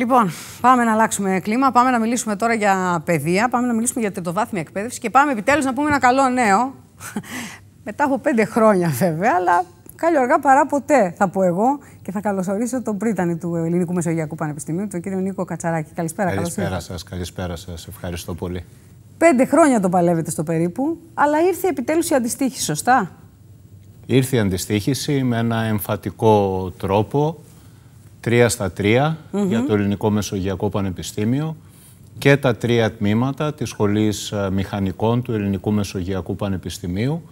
Λοιπόν, πάμε να αλλάξουμε κλίμα. Πάμε να μιλήσουμε τώρα για παιδεία. Πάμε να μιλήσουμε για τριτοβάθμια εκπαίδευση και πάμε επιτέλους να πούμε ένα καλό νέο. Μετά από πέντε χρόνια βέβαια, αλλά καλή οργά παρά ποτέ, θα πω εγώ και θα καλωσορίσω τον πρίτανη του Ελληνικού Μεσογειακού Πανεπιστημίου, τον κύριο Νίκο Κατσαράκη. Καλησπέρα, Καλησπέρα σας, καλησπέρα σας. Ευχαριστώ πολύ. Πέντε χρόνια το παλεύετε στο περίπου, αλλά ήρθε επιτέλους η αντιστοίχηση, σωστά. Ήρθε η αντιστοίχηση με ένα εμφατικό τρόπο Τρία στα τρία για το Ελληνικό Μεσογειακό Πανεπιστήμιο και τα τρία τμήματα της Σχολής ε, Μηχανικών του Ελληνικού Μεσογειακού Πανεπιστημίου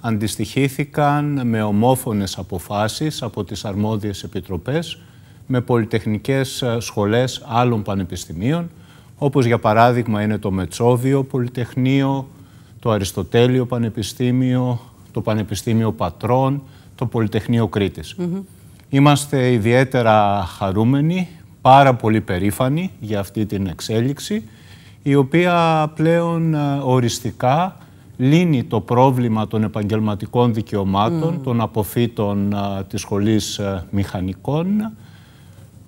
αντιστοιχήθηκαν με ομόφωνες αποφάσεις από τις αρμόδιες επιτροπές με πολυτεχνικές ε, σχολές άλλων πανεπιστημίων όπως για παράδειγμα είναι το Μετσόβιο Πολυτεχνείο, το Αριστοτέλειο Πανεπιστήμιο, το Πανεπιστήμιο Πατρών, το Πολυτεχνείο Κρήτης. Είμαστε ιδιαίτερα χαρούμενοι, πάρα πολύ περήφανοι για αυτή την εξέλιξη, η οποία πλέον ε, οριστικά λύνει το πρόβλημα των επαγγελματικών δικαιωμάτων mm. των αποφύτων ε, της Σχολής ε, Μηχανικών,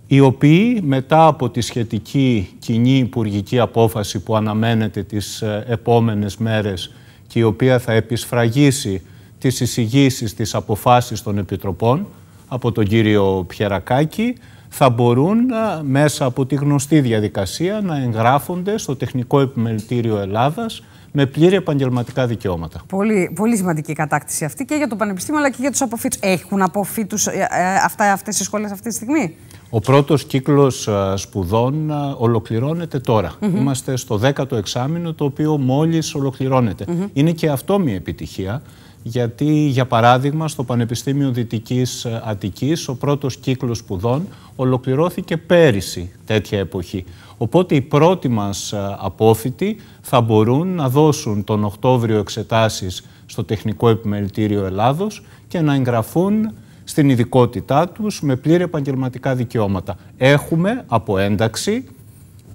οι οποίοι μετά από τη σχετική κοινή υπουργική απόφαση που αναμένεται τις επόμενες μέρες και η οποία θα επισφραγίσει τις εισηγήσεις, τις αποφάσεις των Επιτροπών, από τον κύριο Πιερακάκη θα μπορούν μέσα από τη γνωστή διαδικασία να εγγράφονται στο Τεχνικό Επιμελητήριο Ελλάδας με πλήρη επαγγελματικά δικαιώματα. Πολύ, πολύ σημαντική κατάκτηση αυτή και για το Πανεπιστήμιο αλλά και για τους αποφύτους. Έχουν αποφύτους ε, ε, αυτά, αυτές οι σχολές αυτή τη στιγμή. Ο πρώτος κύκλος σπουδών ολοκληρώνεται τώρα. Είμαστε στο δέκατο ο εξάμεινο το οποίο μόλις ολοκληρώνεται. Mm Είναι και αυτό μια επιτυχία γιατί για παράδειγμα στο Πανεπιστήμιο Δυτικής ε, Αττικής ο πρώτος κύκλος σπουδών ολοκληρώθηκε πέρυσι τέτοια εποχή. Οπότε οι πρώτοι μας ε, απόφοιτοι θα μπορούν να δώσουν τον Οκτώβριο εξετάσεις στο Τεχνικό Επιμελητήριο Ελλάδος και να εγγραφούν στην ειδικότητά τους με πλήρη επαγγελματικά δικαιώματα. Έχουμε από ένταξη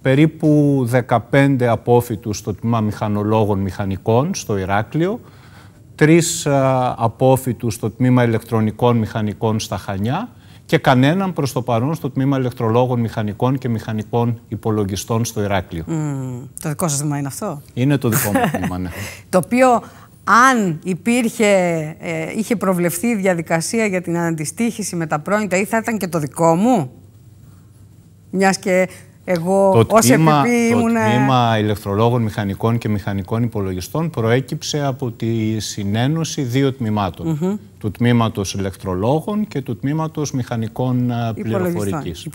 περίπου 15 απόφοιτους στο Τμήμα Μηχανολόγων Μηχανικών στο Ηράκλειο τρεις ε, απόφοιτους στο τμήμα ηλεκτρονικών μηχανικών στα Χανιά και κανέναν προς το παρόν στο τμήμα ηλεκτρολόγων μηχανικών και μηχανικών υπολογιστών στο Ηράκλειο. το δικό σας τμήμα είναι αυτό? Είναι το δικό μου τμήμα, ναι. το οποίο αν υπήρχε, ε, είχε προβλεφθεί η διαδικασία για την αντιστοίχηση με τα πρώην, ή θα ήταν και το δικό μου. Μιας και εγώ το τμήμα, Το τμήμα ηλεκτρολόγων, μηχανικών και μηχανικών υπολογιστών προέκυψε από τη συνένωση δύο τμήματων. Του τμήματος ηλεκτρολόγων και του τμήματος μηχανικών ε, πληροφορικής.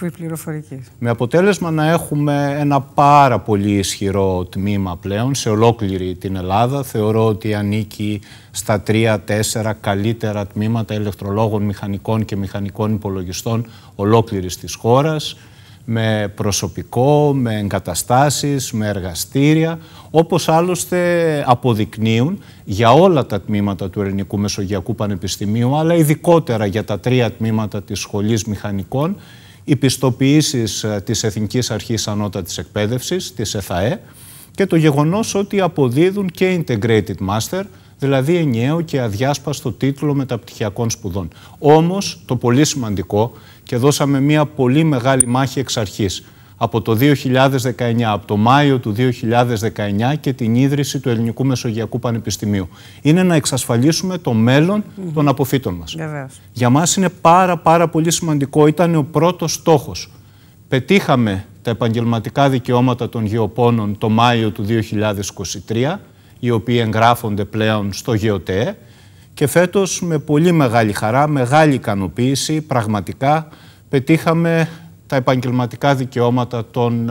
Με αποτέλεσμα να έχουμε ένα πάρα πολύ ισχυρό τμήμα πλέον σε ολόκληρη την Ελλάδα. Θεωρώ ότι ανήκει στα τρία-τέσσερα καλύτερα τμήματα ηλεκτρολόγων, μηχανικών και μηχανικών υπολογιστών ολόκληρης της χώρας με προσωπικό, με εγκαταστάσεις, με εργαστήρια, όπως άλλωστε αποδεικνύουν για όλα τα τμήματα του Ελληνικού Μεσογειακού Πανεπιστημίου, αλλά ειδικότερα για τα τρία τμήματα της Σχολής Μηχανικών, οι πιστοποιήσεις ε, της Εθνικής Αρχής Ανώτατης Εκπαίδευσης, της ΕΘΑΕ, και το γεγονός ότι αποδίδουν και Integrated Master, δηλαδή ενιαίο και αδιάσπαστο τίτλο μεταπτυχιακών σπουδών. Όμως, το πολύ σημαντικό και δώσαμε μια πολύ μεγάλη μάχη εξ αρχής από το 2019, από το Μάιο του 2019 και την ίδρυση του Ελληνικού Μεσογειακού Πανεπιστημίου. Είναι να εξασφαλίσουμε το μέλλον των αποφύτων μας. Για μας είναι πάρα πάρα πολύ σημαντικό, ήταν ο πρώτος στόχος. Πετύχαμε τα επαγγελματικά δικαιώματα των γεωπόνων το Μάιο του 2023, οι οποίοι εγγράφονται πλέον στο ΓΕΟΤΕΕ και φέτος με πολύ μεγάλη χαρά, μεγάλη ικανοποίηση, πραγματικά πετύχαμε τα επαγγελματικά δικαιώματα των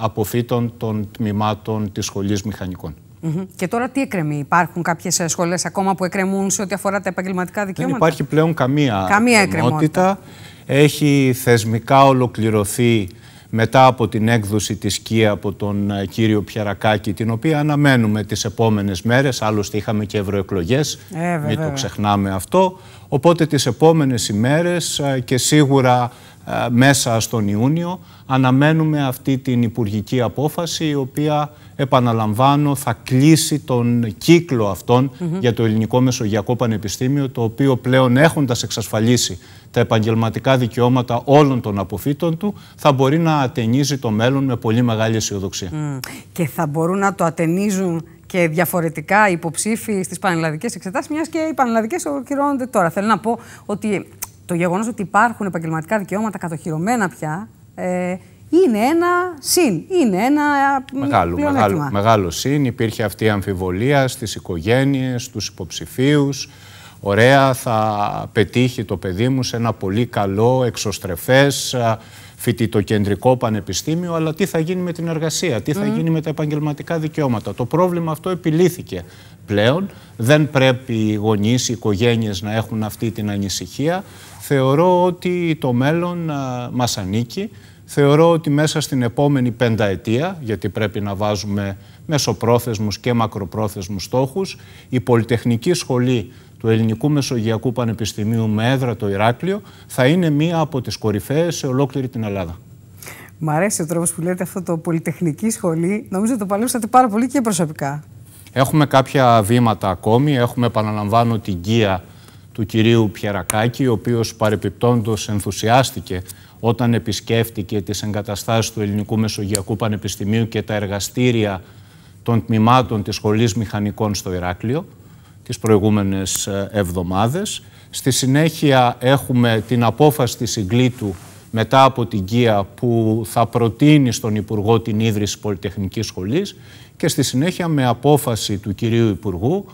αποφύτων των τμήματων της Σχολής Μηχανικών. Και τώρα τι εκκρεμεί, υπάρχουν κάποιες σχολές ακόμα που εκκρεμούν σε ό,τι αφορά τα επαγγελματικά δικαιώματα. Δεν υπάρχει πλέον καμία, καμία εκκρεμότητα. Έχει θεσμικά ολοκληρωθεί μετά από την έκδοση της ΚΙΑ από τον ε, κύριο Πιαρακάκη, την οποία αναμένουμε τις επόμενες μέρες, άλλωστε είχαμε και ευρωεκλογές. Ε, μην το ξεχνάμε αυτό. Οπότε τις επόμενες ημέρες ε, και σίγουρα ε, μέσα στον Ιούνιο. Αναμένουμε αυτή την υπουργική απόφαση η οποία, επαναλαμβάνω, θα κλείσει τον κύκλο αυτών για το Ελληνικό Μεσογειακό Πανεπιστήμιο το οποίο πλέον έχοντας εξασφαλίσει τα επαγγελματικά δικαιώματα όλων των αποφύτων του θα μπορεί να ατενίζει το μέλλον με πολύ μεγάλη αισιοδοξία. Και θα μπορούν να το ατενίζουν και διαφορετικά υποψήφοι στις πανελλαδικές εξετάσεις, μιας και οι πανελλαδικές ολοκληρώνονται τώρα. Θέλω να πω ότι το γεγονός ότι υπάρχουν επαγγελματικά δικαιώματα κατοχυρωμένα πια. Ε, είναι ένα συν, είναι ένα ε, μεγάλο, μεγάλο, μεγάλο συν. Υπήρχε αυτή η αμφιβολία στις οικογένειες, στους υποψηφίους. Ωραία, θα πετύχει το παιδί μου σε ένα πολύ καλό, εξωστρεφές, ε, φοιτητοκεντρικό πανεπιστήμιο, αλλά τι θα γίνει με την εργασία, τι θα mm. γίνει με τα επαγγελματικά δικαιώματα. Το πρόβλημα αυτό επιλύθηκε πλέον. Δεν πρέπει οι γονείς, οι οικογένειες να έχουν αυτή την ανησυχία. Θεωρώ ότι το μέλλον μας ανήκει. Θεωρώ ότι μέσα στην επόμενη πενταετία, γιατί πρέπει να βάζουμε μεσοπρόθεσμους και μακροπρόθεσμους στόχους, η Πολυτεχνική Σχολή του Ελληνικού Μεσογειακού Πανεπιστημίου με έδρα το Ηράκλειο θα είναι μία από τις κορυφαίες σε ολόκληρη την Ελλάδα. Μ' αρέσει ο τρόπος που λέτε αυτό το Πολυτεχνική Σχολή. Νομίζω το παλούσατε πάρα πολύ και προσωπικά. Έχουμε κάποια βήματα ακόμη. Έχουμε, επαναλαμβάνω, την Κία του κυρίου Πιερακάκη, ο οποίος παρεπιπτόντος ενθουσιάστηκε όταν επισκέφτηκε τις εγκαταστάσεις του Ελληνικού Μεσογειακού Πανεπιστημίου και τα εργαστήρια των τμήματων της Σχολής Μηχανικών στο Ηράκλειο τις προηγούμενες ε, εβδομάδες. Στη συνέχεια έχουμε την απόφαση της Ιγκλήτου μετά από την ΚΙΑ που θα προτείνει στον Υπουργό την ίδρυση Πολυτεχνικής Σχολής και στη συνέχεια με απόφαση του κυρίου Υπουργού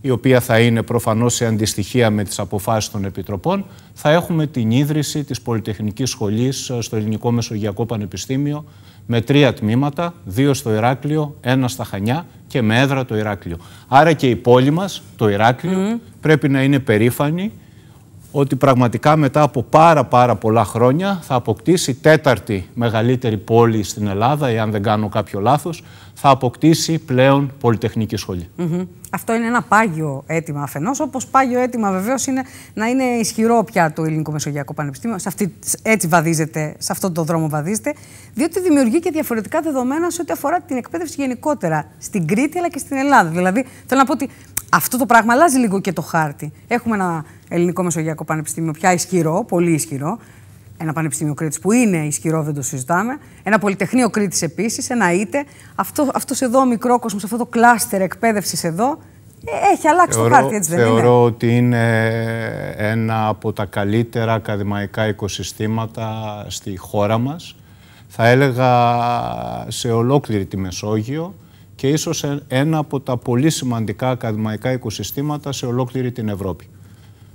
η οποία θα είναι προφανώς σε αντιστοιχεία με τις αποφάσεις των Επιτροπών, θα έχουμε την ίδρυση της Πολυτεχνικής Σχολής ε, στο Ελληνικό Μεσογειακό Πανεπιστήμιο με τρία τμήματα, δύο στο Ηράκλειο, ένα στα Χανιά και με έδρα το Ηράκλειο. Άρα και η πόλη μας, το Ηράκλειο, πρέπει να είναι περήφανη ότι πραγματικά μετά από πάρα πάρα πολλά χρόνια θα αποκτήσει τέταρτη μεγαλύτερη πόλη στην Ελλάδα, εάν δεν κάνω κάποιο λάθος, θα αποκτήσει πλέον πολυτεχνική σχολή. Αυτό είναι ένα πάγιο αίτημα αφενός, όπως πάγιο αίτημα βεβαίως είναι να είναι ισχυρό πια το Ελληνικό Μεσογειακό Πανεπιστήμιο. Σε αυτή, έτσι βαδίζεται, σε αυτόν τον δρόμο βαδίζεται, διότι δημιουργεί και διαφορετικά δεδομένα σε ό,τι αφορά την εκπαίδευση γενικότερα στην Κρήτη αλλά και στην Ελλάδα. Δηλαδή, θέλω να πω ότι αυτό το πράγμα αλλάζει λίγο και το χάρτη. Έχουμε ένα Ελληνικό Μεσογειακό Πανεπιστήμιο πια ισχυρό, πολύ ισχυρό. Ένα Πανεπιστήμιο Κρήτης που είναι ισχυρό, δεν το συζητάμε. Ένα Πολυτεχνείο Κρήτης επίσης, ένα ΙΤΕ. Αυτό αυτός εδώ ο μικρό κόσμο, αυτό το κλάστερ εκπαίδευσης εδώ, ε, έχει αλλάξει θεωρώ, το χάρτη, έτσι δεν είναι. Θεωρώ ότι είναι ένα από τα καλύτερα ακαδημαϊκά οικοσυστήματα στη χώρα μας. Θα έλεγα σε ολόκληρη τη Μεσόγειο και ίσως ένα από τα πολύ σημαντικά ακαδημαϊκά οικοσυστήματα σε ολόκληρη την Ευρώπη.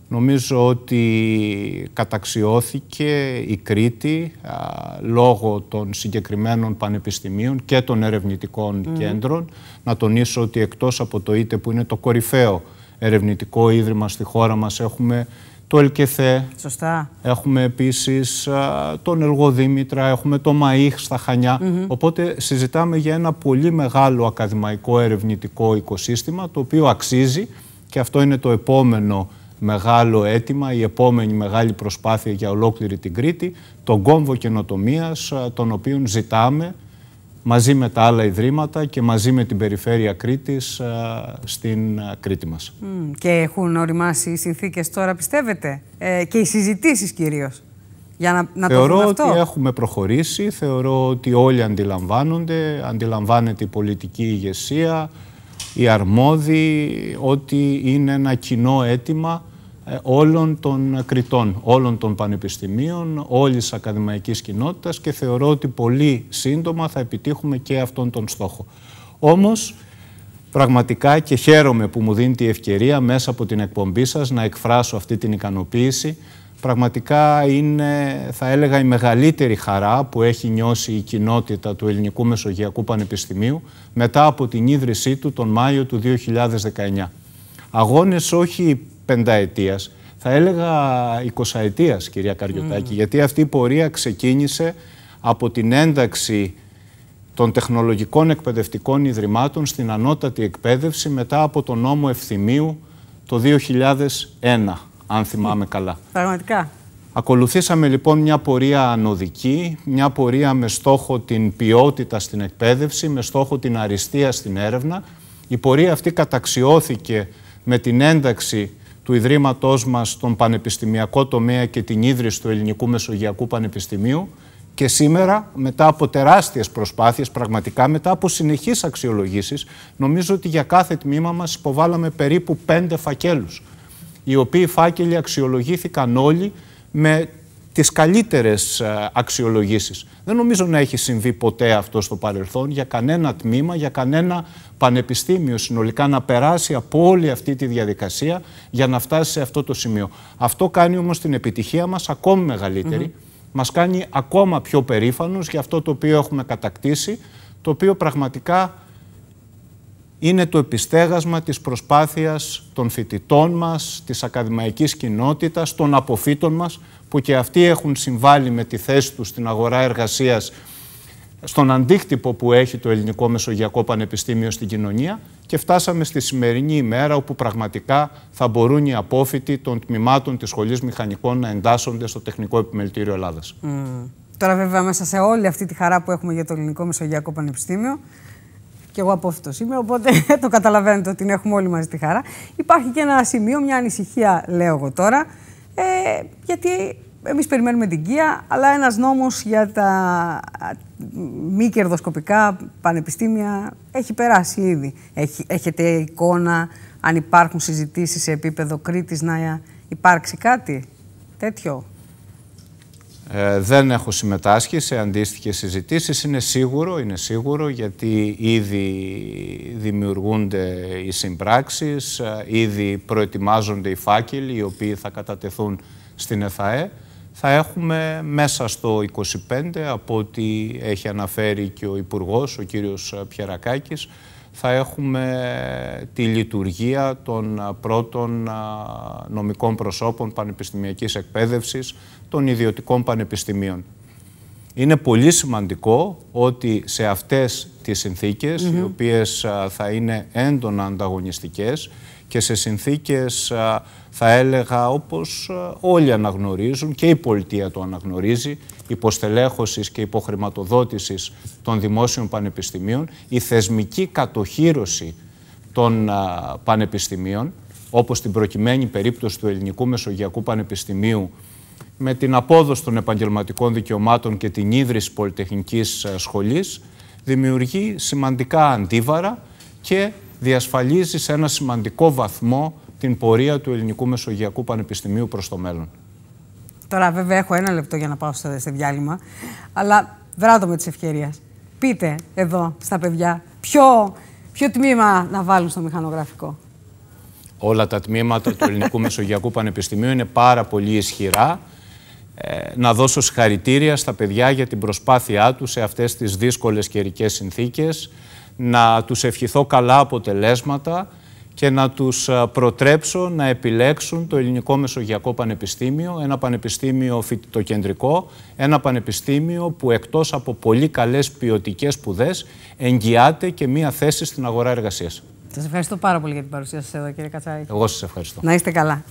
Νομίζω ότι καταξιώθηκε η Κρήτη λόγω των συγκεκριμένων πανεπιστημίων και των ερευνητικών κέντρων. Να τονίσω ότι εκτός από το ΙΤΕ που είναι το κορυφαίο ερευνητικό ίδρυμα στη χώρα μας έχουμε το ΕΛΚΕΘΕ, Σωστά. έχουμε επίσης τον Εργοδήμητρα, έχουμε το ΜΑΙΧ στα Χανιά. Οπότε συζητάμε για ένα πολύ μεγάλο ακαδημαϊκό ερευνητικό οικοσύστημα το οποίο αξίζει και αυτό είναι το επόμενο μεγάλο αίτημα, η επόμενη μεγάλη προσπάθεια για ολόκληρη την Κρήτη, τον κόμβο καινοτομίας, τον οποίο ζητάμε μαζί με τα άλλα ιδρύματα και μαζί με την περιφέρεια Κρήτης στην Κρήτη μας. Και έχουν οριμάσει οι συνθήκες τώρα πιστεύετε ε, και οι συζητήσεις κυρίως. Για να, να θεωρώ το ότι αυτό. έχουμε προχωρήσει, θεωρώ ότι όλοι αντιλαμβάνονται, αντιλαμβάνεται η πολιτική ηγεσία, οι αρμόδιοι ότι είναι ένα κοινό αίτημα ε, όλων των κριτών, όλων των πανεπιστημίων, όλης της ακαδημαϊκής κοινότητας και θεωρώ ότι πολύ σύντομα θα επιτύχουμε και αυτόν τον στόχο. Όμως, πραγματικά και χαίρομαι που μου δίνει τη ευκαιρία μέσα από την εκπομπή σας να εκφράσω αυτή την ικανοποίηση πραγματικά είναι, θα έλεγα, η μεγαλύτερη χαρά που έχει νιώσει η κοινότητα του Ελληνικού Μεσογειακού Πανεπιστημίου μετά από την ίδρυσή του τον Μάιο του 2019. Αγώνες όχι πενταετίας, θα έλεγα 20 κυρία Καριωτάκη, mm. γιατί αυτή η πορεία ξεκίνησε από την ένταξη των τεχνολογικών εκπαιδευτικών ιδρυμάτων στην ανώτατη εκπαίδευση μετά από τον νόμο Ευθυμίου το 2001 αν θυμάμαι καλά. Πραγματικά. Ακολουθήσαμε λοιπόν μια πορεία ανωδική, μια πορεία με στόχο την ποιότητα στην εκπαίδευση, με στόχο την αριστεία στην έρευνα. Η πορεία αυτή καταξιώθηκε με την ένταξη του Ιδρύματός μας στον πανεπιστημιακό τομέα και την ίδρυση του Ελληνικού Μεσογειακού Πανεπιστημίου και σήμερα μετά από τεράστιες προσπάθειες, πραγματικά μετά από συνεχείς αξιολογήσεις, νομίζω ότι για κάθε τμήμα μας υποβάλαμε περίπου πέντε φακέλους οι οποίοι φάκελοι αξιολογήθηκαν όλοι με τις καλύτερες ε, αξιολογήσεις. Δεν νομίζω να έχει συμβεί ποτέ αυτό στο παρελθόν για κανένα τμήμα, για κανένα πανεπιστήμιο συνολικά να περάσει από όλη αυτή τη διαδικασία για να φτάσει σε αυτό το σημείο. Αυτό κάνει όμως την επιτυχία μας ακόμη μεγαλύτερη. Mm Μας κάνει ακόμα πιο περήφανος για αυτό το οποίο έχουμε κατακτήσει, το οποίο πραγματικά είναι το επιστέγασμα της προσπάθειας των φοιτητών μας, της ακαδημαϊκής κοινότητας, των αποφύτων μας, που και αυτοί έχουν συμβάλει με τη θέση τους στην αγορά εργασίας στον αντίκτυπο που έχει το Ελληνικό Μεσογειακό Πανεπιστήμιο στην κοινωνία και φτάσαμε στη σημερινή ημέρα όπου πραγματικά θα μπορούν οι απόφοιτοι των τμήματων της Σχολής Μηχανικών να εντάσσονται στο Τεχνικό Επιμελητήριο Ελλάδας. Τώρα βέβαια μέσα σε όλη αυτή τη χαρά που έχουμε για το Ελληνικό Μεσογειακό Πανεπιστήμιο και εγώ από αυτό είμαι, οπότε το καταλαβαίνετε ότι την έχουμε όλοι μαζί τη χαρά. Υπάρχει και ένα σημείο, μια ανησυχία, λέω εγώ τώρα, ε, γιατί εμείς περιμένουμε την ΚΙΑ, αλλά ένας νόμος για τα μη κερδοσκοπικά πανεπιστήμια έχει περάσει ήδη. έχετε εικόνα, αν υπάρχουν συζητήσεις σε επίπεδο Κρήτης, να υπάρξει κάτι τέτοιο. Ε, δεν έχω συμμετάσχει σε αντίστοιχες συζητήσεις. Είναι σίγουρο, είναι σίγουρο γιατί ήδη δημιουργούνται οι συμπράξεις, ε, ήδη προετοιμάζονται οι φάκελοι οι οποίοι θα κατατεθούν στην ΕΘΑΕ. Θα έχουμε μέσα στο 25, από ό,τι έχει αναφέρει και ο Υπουργός, ο κύριος Πιερακάκης, θα έχουμε τη λειτουργία των πρώτων ε, νομικών προσώπων πανεπιστημιακής εκπαίδευσης των ιδιωτικών πανεπιστημίων. Είναι πολύ σημαντικό ότι σε αυτές τις συνθήκες, οι οποίες θα είναι έντονα ανταγωνιστικές και σε συνθήκες θα έλεγα όπως όλοι αναγνωρίζουν και η πολιτεία το αναγνωρίζει, υποστελέχωσης και υποχρηματοδότησης των δημόσιων πανεπιστημίων, η θεσμική κατοχήρωση των πανεπιστημίων, όπως στην προκειμένη περίπτωση του Ελληνικού Μεσογειακού Πανεπιστημίου με την απόδοση των επαγγελματικών δικαιωμάτων και την ίδρυση Πολυτεχνικής ε, Σχολής δημιουργεί σημαντικά αντίβαρα και διασφαλίζει σε ένα σημαντικό βαθμό την πορεία του Ελληνικού Μεσογειακού Πανεπιστημίου προς το μέλλον. Τώρα βέβαια έχω ένα λεπτό για να πάω στο διάλειμμα, αλλά δράτω με τις ευκαιρίες. Πείτε εδώ στα παιδιά ποιο τμήμα να βάλουν στο μηχανογραφικό όλα τα τμήματα του Ελληνικού Μεσογειακού Πανεπιστημίου είναι πάρα πολύ ισχυρά. Ε, να δώσω συγχαρητήρια στα παιδιά για την προσπάθειά τους σε αυτές τις δύσκολες καιρικές συνθήκες, να τους ευχηθώ καλά αποτελέσματα και να τους ε, προτρέψω να επιλέξουν το Ελληνικό Μεσογειακό Πανεπιστήμιο, ένα πανεπιστήμιο φοιτητοκεντρικό, ένα πανεπιστήμιο που εκτός από πολύ καλές ποιοτικές σπουδές εγγυάται και μία θέση στην αγορά εργασίας. Σας ευχαριστώ πάρα πολύ για την παρουσία σας εδώ, κύριε Κατσάρη. Εγώ σας ευχαριστώ. Να είστε καλά.